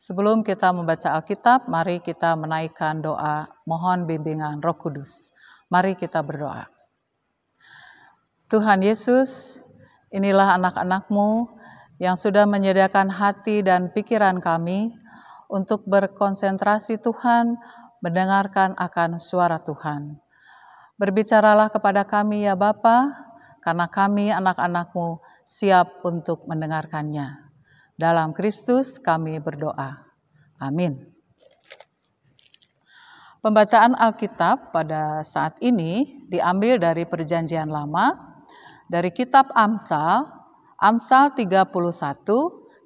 Sebelum kita membaca Alkitab, mari kita menaikkan doa mohon bimbingan Roh Kudus. Mari kita berdoa. Tuhan Yesus, inilah anak-anakmu yang sudah menyediakan hati dan pikiran kami untuk berkonsentrasi Tuhan, mendengarkan akan suara Tuhan. Berbicaralah kepada kami ya Bapa, karena kami anak-anakmu siap untuk mendengarkannya. Dalam Kristus kami berdoa. Amin. Pembacaan Alkitab pada saat ini diambil dari Perjanjian Lama, dari Kitab Amsal, Amsal 31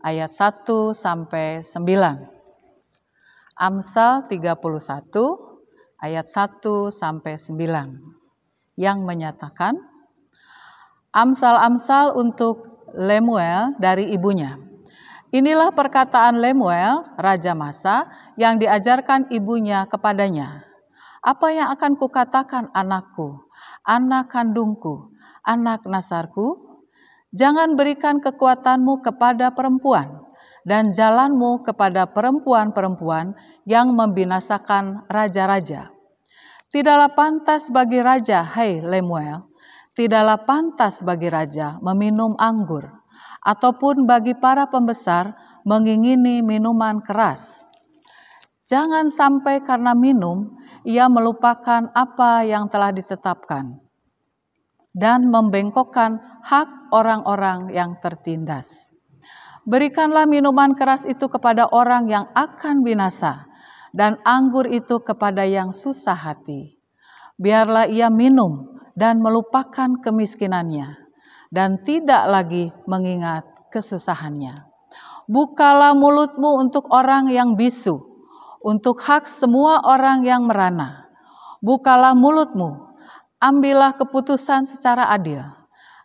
ayat 1 sampai 9. Amsal 31 ayat 1 sampai 9 yang menyatakan Amsal-amsal untuk Lemuel dari ibunya. Inilah perkataan Lemuel, Raja Masa, yang diajarkan ibunya kepadanya. Apa yang akan kukatakan anakku, anak kandungku, anak nasarku? Jangan berikan kekuatanmu kepada perempuan, dan jalanmu kepada perempuan-perempuan yang membinasakan raja-raja. Tidaklah pantas bagi raja, hei Lemuel, tidaklah pantas bagi raja meminum anggur, ataupun bagi para pembesar mengingini minuman keras. Jangan sampai karena minum ia melupakan apa yang telah ditetapkan dan membengkokkan hak orang-orang yang tertindas. Berikanlah minuman keras itu kepada orang yang akan binasa, dan anggur itu kepada yang susah hati. Biarlah ia minum dan melupakan kemiskinannya dan tidak lagi mengingat kesusahannya. Bukalah mulutmu untuk orang yang bisu, untuk hak semua orang yang merana. Bukalah mulutmu, ambillah keputusan secara adil,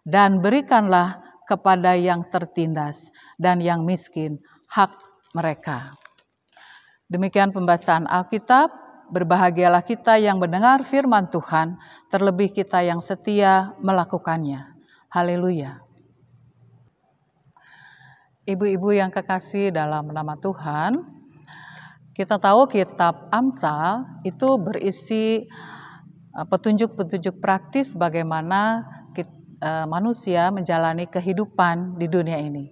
dan berikanlah kepada yang tertindas dan yang miskin hak mereka. Demikian pembacaan Alkitab. Berbahagialah kita yang mendengar firman Tuhan, terlebih kita yang setia melakukannya. Haleluya. Ibu-ibu yang kekasih dalam nama Tuhan, kita tahu kitab Amsal itu berisi eh, petunjuk-petunjuk praktis bagaimana eh, manusia menjalani kehidupan di dunia ini.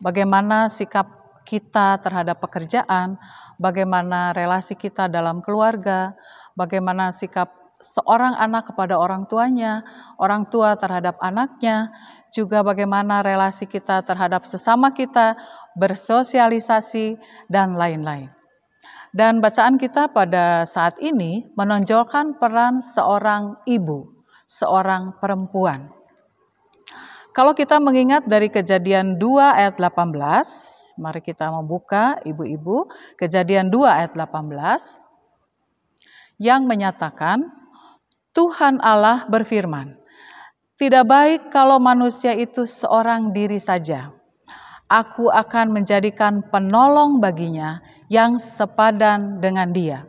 Bagaimana sikap kita terhadap pekerjaan, bagaimana relasi kita dalam keluarga, bagaimana sikap seorang anak kepada orang tuanya, orang tua terhadap anaknya, juga bagaimana relasi kita terhadap sesama kita, bersosialisasi, dan lain-lain. Dan bacaan kita pada saat ini menonjolkan peran seorang ibu, seorang perempuan. Kalau kita mengingat dari kejadian 2 ayat 18, mari kita membuka ibu-ibu, kejadian 2 ayat 18, yang menyatakan Tuhan Allah berfirman, "Tidak baik kalau manusia itu seorang diri saja. Aku akan menjadikan penolong baginya yang sepadan dengan dia."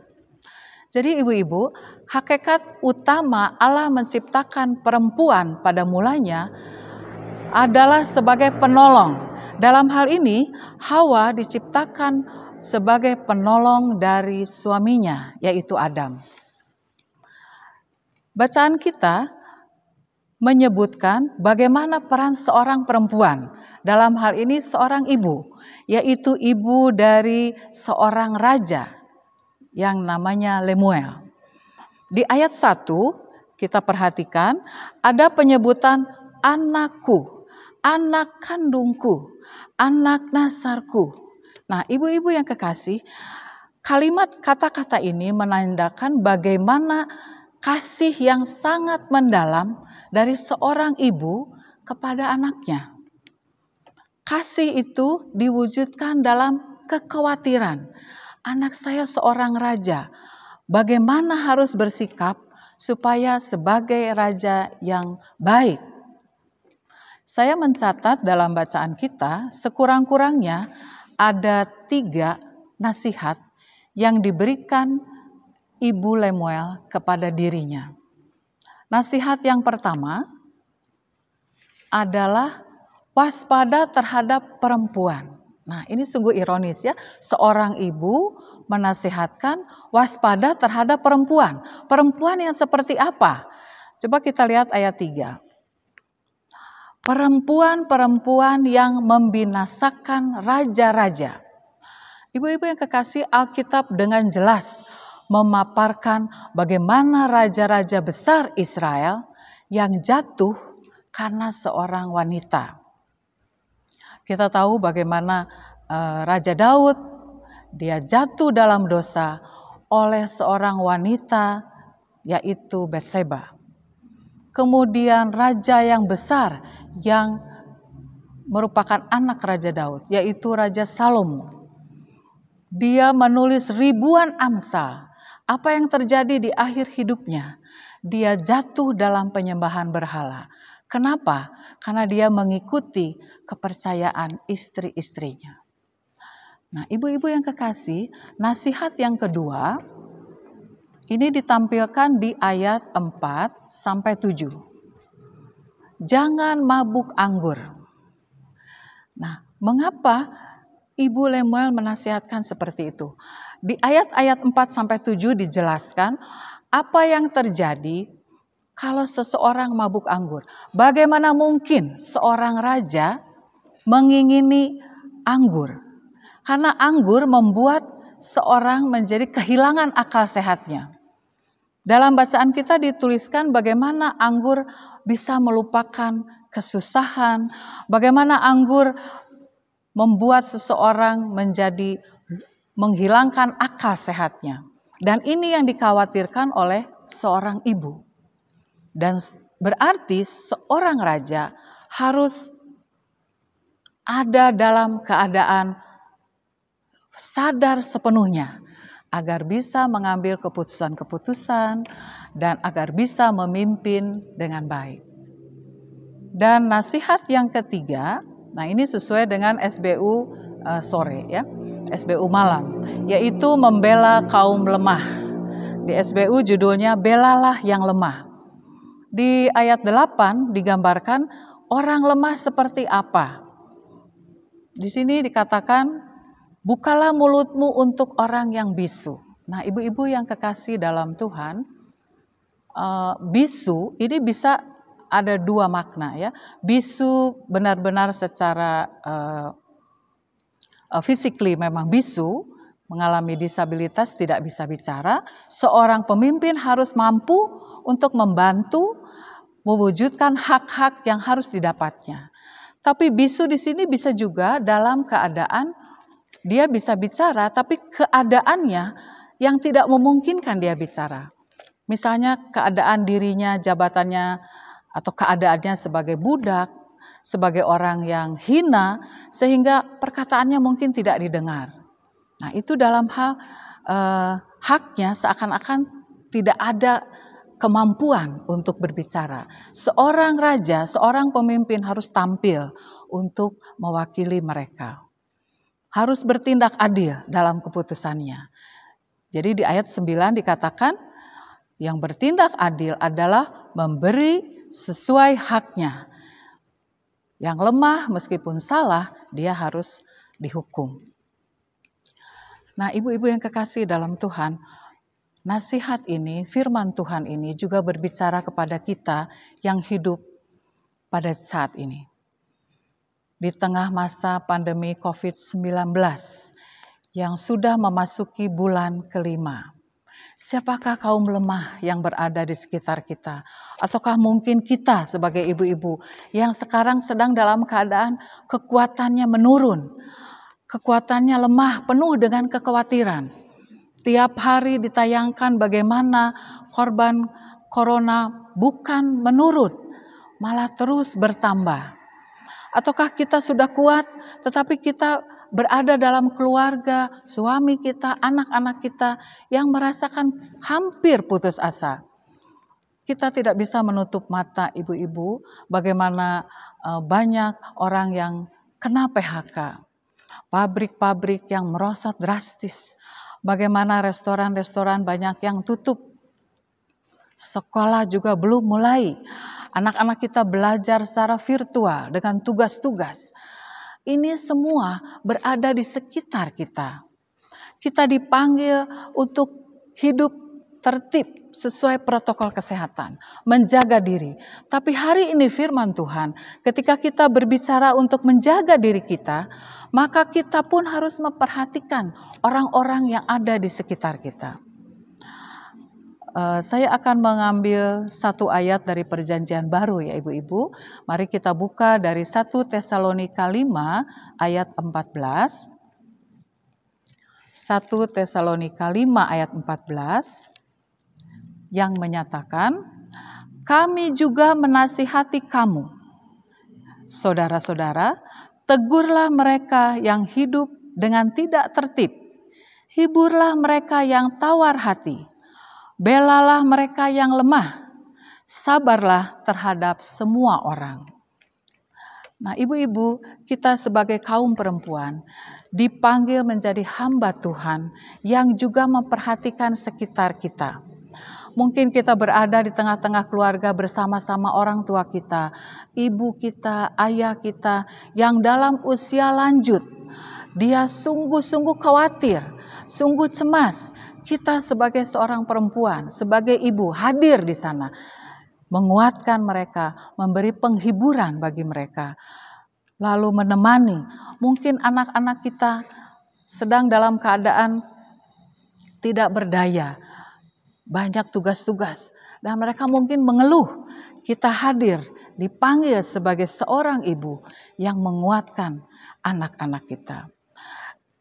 Jadi, ibu-ibu, hakikat utama Allah menciptakan perempuan pada mulanya adalah sebagai penolong. Dalam hal ini, Hawa diciptakan sebagai penolong dari suaminya, yaitu Adam. Bacaan kita menyebutkan bagaimana peran seorang perempuan, dalam hal ini seorang ibu, yaitu ibu dari seorang raja yang namanya Lemuel. Di ayat 1 kita perhatikan ada penyebutan anakku, anak kandungku, anak nasarku. Nah, ibu-ibu yang kekasih, kalimat kata-kata ini menandakan bagaimana kasih yang sangat mendalam dari seorang ibu kepada anaknya. Kasih itu diwujudkan dalam kekhawatiran. Anak saya seorang raja, bagaimana harus bersikap supaya sebagai raja yang baik? Saya mencatat dalam bacaan kita, sekurang-kurangnya ada tiga nasihat yang diberikan Ibu Lemuel kepada dirinya. Nasihat yang pertama adalah waspada terhadap perempuan. Nah, ini sungguh ironis ya. Seorang ibu menasihatkan waspada terhadap perempuan. Perempuan yang seperti apa? Coba kita lihat ayat 3. Perempuan-perempuan yang membinasakan raja-raja. Ibu-ibu yang kekasih Alkitab dengan jelas memaparkan bagaimana raja-raja besar Israel yang jatuh karena seorang wanita. Kita tahu bagaimana eh, Raja Daud dia jatuh dalam dosa oleh seorang wanita yaitu Betseba. Kemudian raja yang besar yang merupakan anak Raja Daud yaitu Raja Salomo. Dia menulis ribuan amsal apa yang terjadi di akhir hidupnya? Dia jatuh dalam penyembahan berhala. Kenapa? Karena dia mengikuti kepercayaan istri-istrinya. Nah, ibu-ibu yang kekasih, nasihat yang kedua ini ditampilkan di ayat 4 sampai 7. Jangan mabuk anggur. Nah, mengapa Ibu Lemuel menasihatkan seperti itu? di ayat-ayat 4 sampai 7 dijelaskan apa yang terjadi kalau seseorang mabuk anggur. Bagaimana mungkin seorang raja mengingini anggur? Karena anggur membuat seorang menjadi kehilangan akal sehatnya. Dalam bacaan kita dituliskan bagaimana anggur bisa melupakan kesusahan, bagaimana anggur membuat seseorang menjadi menghilangkan akal sehatnya. Dan ini yang dikhawatirkan oleh seorang ibu. Dan berarti seorang raja harus ada dalam keadaan sadar sepenuhnya agar bisa mengambil keputusan-keputusan dan agar bisa memimpin dengan baik. Dan nasihat yang ketiga, nah ini sesuai dengan SBU eh, sore ya. SBU Malang, yaitu membela kaum lemah. Di SBU judulnya Belalah yang lemah. Di ayat 8 digambarkan orang lemah seperti apa. Di sini dikatakan bukalah mulutmu untuk orang yang bisu. Nah, ibu-ibu yang kekasih dalam Tuhan, eh, bisu ini bisa ada dua makna ya. Bisu benar-benar secara eh, uh, physically memang bisu, mengalami disabilitas tidak bisa bicara, seorang pemimpin harus mampu untuk membantu mewujudkan hak-hak yang harus didapatnya. Tapi bisu di sini bisa juga dalam keadaan dia bisa bicara tapi keadaannya yang tidak memungkinkan dia bicara. Misalnya keadaan dirinya, jabatannya atau keadaannya sebagai budak sebagai orang yang hina sehingga perkataannya mungkin tidak didengar. Nah, itu dalam hal eh, haknya seakan-akan tidak ada kemampuan untuk berbicara. Seorang raja, seorang pemimpin harus tampil untuk mewakili mereka. Harus bertindak adil dalam keputusannya. Jadi di ayat 9 dikatakan yang bertindak adil adalah memberi sesuai haknya yang lemah meskipun salah, dia harus dihukum. Nah, ibu-ibu yang kekasih dalam Tuhan, nasihat ini, firman Tuhan ini juga berbicara kepada kita yang hidup pada saat ini. Di tengah masa pandemi COVID-19 yang sudah memasuki bulan kelima. Siapakah kaum lemah yang berada di sekitar kita? Ataukah mungkin kita sebagai ibu-ibu yang sekarang sedang dalam keadaan kekuatannya menurun, kekuatannya lemah penuh dengan kekhawatiran. Tiap hari ditayangkan bagaimana korban corona bukan menurun, malah terus bertambah. Ataukah kita sudah kuat tetapi kita berada dalam keluarga, suami kita, anak-anak kita yang merasakan hampir putus asa. Kita tidak bisa menutup mata ibu-ibu bagaimana e, banyak orang yang kena PHK. Pabrik-pabrik yang merosot drastis. Bagaimana restoran-restoran banyak yang tutup. Sekolah juga belum mulai. Anak-anak kita belajar secara virtual dengan tugas-tugas ini semua berada di sekitar kita. Kita dipanggil untuk hidup tertib sesuai protokol kesehatan, menjaga diri. Tapi hari ini firman Tuhan, ketika kita berbicara untuk menjaga diri kita, maka kita pun harus memperhatikan orang-orang yang ada di sekitar kita. Eh, saya akan mengambil satu ayat dari Perjanjian Baru ya Ibu-ibu. Mari kita buka dari 1 Tesalonika 5 ayat 14. 1 Tesalonika 5 ayat 14 yang menyatakan kami juga menasihati kamu saudara-saudara tegurlah mereka yang hidup dengan tidak tertib hiburlah mereka yang tawar hati Belalah mereka yang lemah, sabarlah terhadap semua orang. Nah, ibu-ibu, kita sebagai kaum perempuan dipanggil menjadi hamba Tuhan yang juga memperhatikan sekitar kita. Mungkin kita berada di tengah-tengah keluarga bersama-sama orang tua kita, ibu kita, ayah kita yang dalam usia lanjut. Dia sungguh-sungguh khawatir, sungguh cemas kita sebagai seorang perempuan, sebagai ibu hadir di sana, menguatkan mereka, memberi penghiburan bagi mereka, lalu menemani. Mungkin anak-anak kita sedang dalam keadaan tidak berdaya, banyak tugas-tugas, dan mereka mungkin mengeluh. Kita hadir, dipanggil sebagai seorang ibu yang menguatkan anak-anak kita.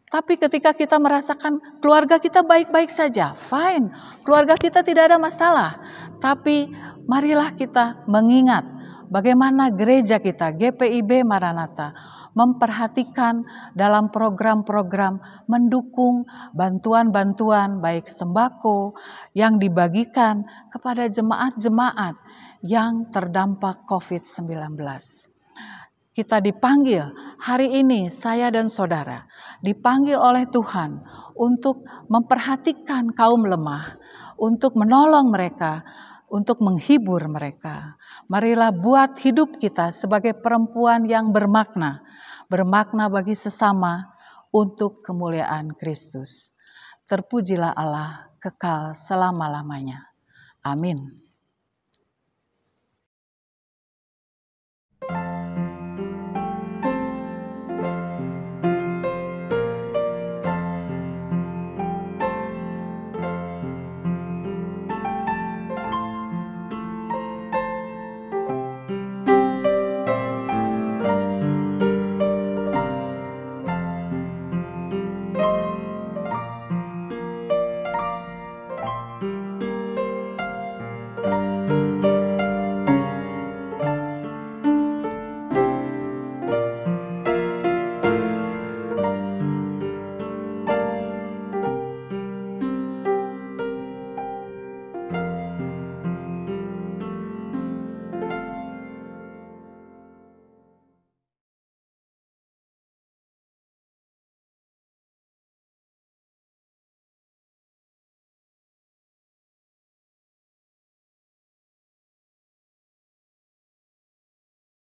Tapi ketika kita merasakan keluarga kita baik-baik saja, fine. Keluarga kita tidak ada masalah. Tapi marilah kita mengingat bagaimana gereja kita, GPIB Maranatha, memperhatikan dalam program-program mendukung bantuan-bantuan baik sembako yang dibagikan kepada jemaat-jemaat yang terdampak COVID-19 kita dipanggil hari ini, saya dan saudara dipanggil oleh Tuhan untuk memperhatikan kaum lemah, untuk menolong mereka, untuk menghibur mereka. Marilah buat hidup kita sebagai perempuan yang bermakna, bermakna bagi sesama untuk kemuliaan Kristus. Terpujilah Allah kekal selama-lamanya. Amin.